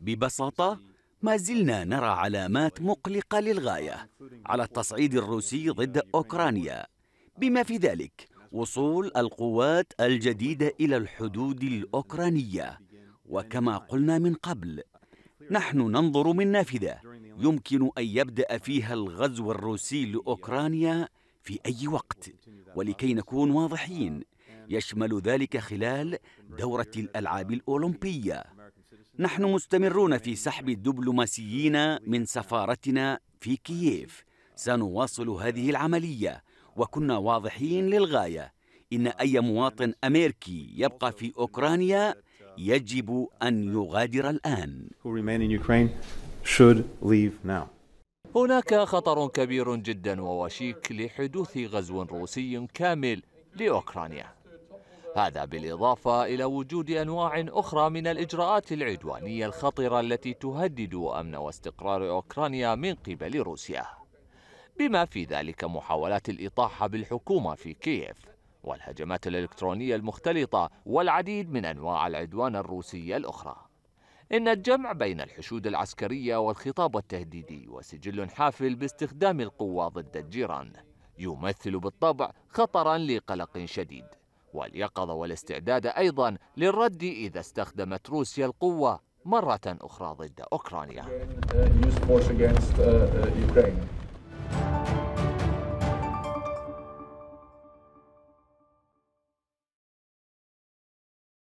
ببساطة ما زلنا نرى علامات مقلقة للغاية على التصعيد الروسي ضد أوكرانيا بما في ذلك وصول القوات الجديدة إلى الحدود الأوكرانية وكما قلنا من قبل نحن ننظر من نافذة يمكن أن يبدأ فيها الغزو الروسي لأوكرانيا في أي وقت ولكي نكون واضحين يشمل ذلك خلال دورة الألعاب الأولمبية نحن مستمرون في سحب الدبلوماسيين من سفارتنا في كييف سنواصل هذه العملية وكنا واضحين للغاية إن أي مواطن أمريكي يبقى في أوكرانيا يجب أن يغادر الآن هناك خطر كبير جدا ووشيك لحدوث غزو روسي كامل لأوكرانيا هذا بالإضافة إلى وجود أنواع أخرى من الإجراءات العدوانية الخطرة التي تهدد أمن واستقرار أوكرانيا من قبل روسيا بما في ذلك محاولات الإطاحة بالحكومة في كييف والهجمات الإلكترونية المختلطة والعديد من أنواع العدوان الروسية الأخرى إن الجمع بين الحشود العسكرية والخطاب التهديدي وسجل حافل باستخدام القوة ضد الجيران يمثل بالطبع خطرا لقلق شديد واليقظة والاستعداد أيضا للرد إذا استخدمت روسيا القوة مرة أخرى ضد أوكرانيا uh,